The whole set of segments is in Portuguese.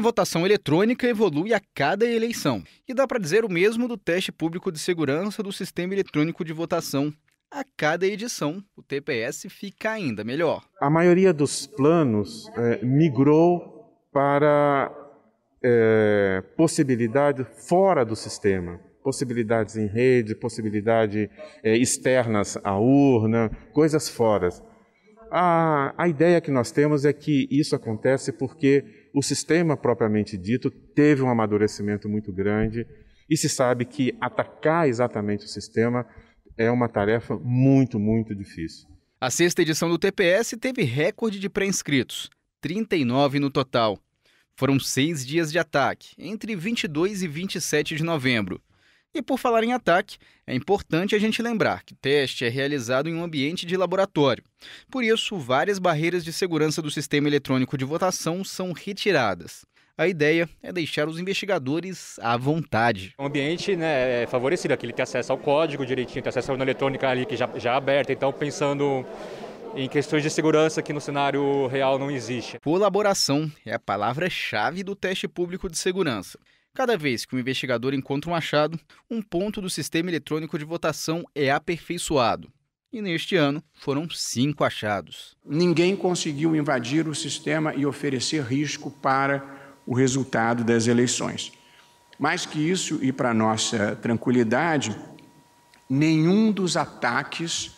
A votação eletrônica evolui a cada eleição, e dá para dizer o mesmo do teste público de segurança do sistema eletrônico de votação. A cada edição, o TPS fica ainda melhor. A maioria dos planos é, migrou para é, possibilidade fora do sistema possibilidades em rede, possibilidades é, externas à urna, coisas fora a, a ideia que nós temos é que isso acontece porque o sistema propriamente dito teve um amadurecimento muito grande e se sabe que atacar exatamente o sistema é uma tarefa muito, muito difícil. A sexta edição do TPS teve recorde de pré-inscritos, 39 no total. Foram seis dias de ataque, entre 22 e 27 de novembro. E por falar em ataque, é importante a gente lembrar que o teste é realizado em um ambiente de laboratório. Por isso, várias barreiras de segurança do sistema eletrônico de votação são retiradas. A ideia é deixar os investigadores à vontade. O ambiente né, é favorecido, aquele tem acesso ao código direitinho, tem acesso à urna eletrônica ali que já, já é aberta. Então, pensando em questões de segurança que no cenário real não existe. Colaboração é a palavra-chave do teste público de segurança. Cada vez que um investigador encontra um achado, um ponto do sistema eletrônico de votação é aperfeiçoado. E neste ano foram cinco achados. Ninguém conseguiu invadir o sistema e oferecer risco para o resultado das eleições. Mais que isso, e para nossa tranquilidade, nenhum dos ataques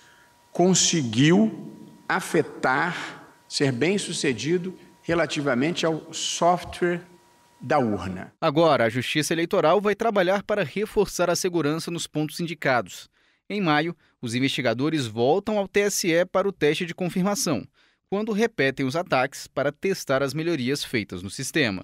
conseguiu afetar, ser bem sucedido, relativamente ao software da urna. Agora, a Justiça Eleitoral vai trabalhar para reforçar a segurança nos pontos indicados. Em maio, os investigadores voltam ao TSE para o teste de confirmação, quando repetem os ataques para testar as melhorias feitas no sistema.